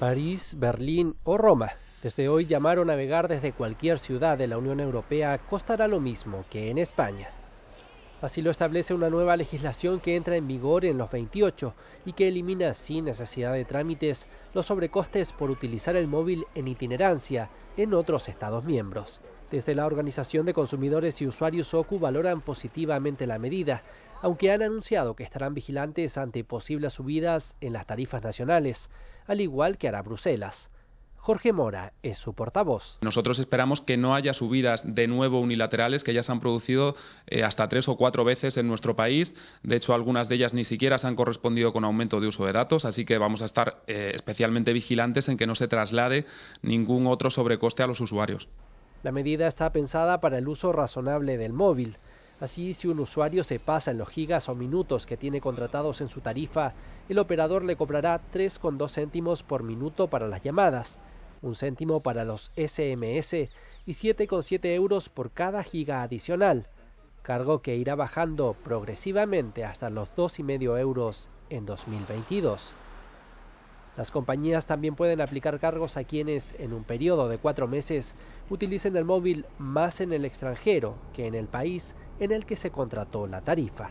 París, Berlín o Roma. Desde hoy llamar o navegar desde cualquier ciudad de la Unión Europea costará lo mismo que en España. Así lo establece una nueva legislación que entra en vigor en los 28 y que elimina sin necesidad de trámites los sobrecostes por utilizar el móvil en itinerancia en otros Estados miembros. Desde la Organización de Consumidores y Usuarios OCU valoran positivamente la medida, aunque han anunciado que estarán vigilantes ante posibles subidas en las tarifas nacionales al igual que hará Bruselas. Jorge Mora es su portavoz. Nosotros esperamos que no haya subidas de nuevo unilaterales que ya se han producido eh, hasta tres o cuatro veces en nuestro país. De hecho, algunas de ellas ni siquiera se han correspondido con aumento de uso de datos, así que vamos a estar eh, especialmente vigilantes en que no se traslade ningún otro sobrecoste a los usuarios. La medida está pensada para el uso razonable del móvil. Así, si un usuario se pasa en los gigas o minutos que tiene contratados en su tarifa, el operador le cobrará 3,2 céntimos por minuto para las llamadas, un céntimo para los SMS y 7,7 euros por cada giga adicional, cargo que irá bajando progresivamente hasta los 2,5 euros en 2022. Las compañías también pueden aplicar cargos a quienes, en un periodo de cuatro meses, utilicen el móvil más en el extranjero que en el país en el que se contrató la tarifa.